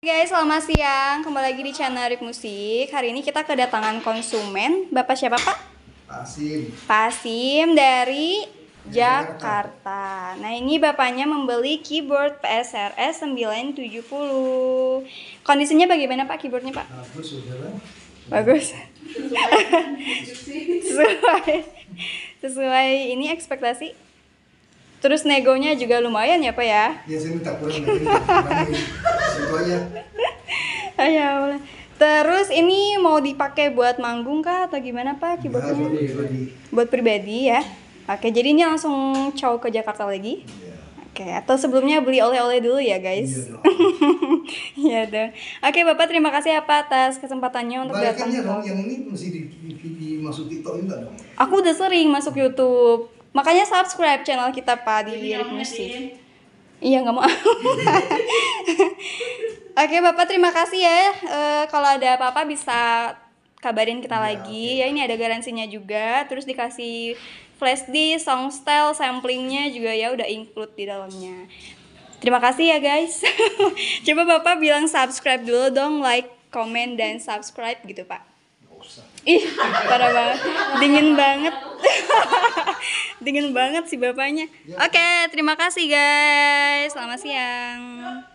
guys, selamat siang. Kembali lagi di channel Rip Musik. Hari ini kita kedatangan konsumen. Bapak siapa, Pak? Pasim. Pasim dari Jakarta. Nah, ini bapaknya membeli keyboard PSRS 970. Kondisinya bagaimana, Pak, keyboardnya, Pak? Bagus, sudah. Bagus. Sesuai. Sesuai ini ekspektasi? Terus negonya juga lumayan ya Pak ya? Iya sini tak kurang Terus ini mau dipakai buat manggung kah atau gimana Pak iya, keyboardnya? buat pribadi. Buat pribadi ya. Oke, jadi ini langsung cow ke Jakarta lagi. Ya. Oke, atau sebelumnya beli oleh-oleh dulu ya guys. Iya dong. ya, Oke Bapak terima kasih ya atas kesempatannya untuk Baik, datang. ya, dong, yang ini masih di, di, di, masuk TikTok juga dong. Aku udah sering masuk YouTube Makanya subscribe channel kita Pak di Lirik Musik. Iya nggak mau. Oke Bapak terima kasih ya. Uh, kalau ada apa-apa bisa kabarin kita ya, lagi. Okay. Ya ini ada garansinya juga. Terus dikasih flash songstyle, song style, samplingnya juga ya udah include di dalamnya. Terima kasih ya guys. Coba Bapak bilang subscribe dulu dong, like, comment dan subscribe gitu Pak. Iya, Ih, parah banget. Dingin banget dingin banget sih bapaknya. Iya. Oke, okay, terima kasih guys. Selamat siang.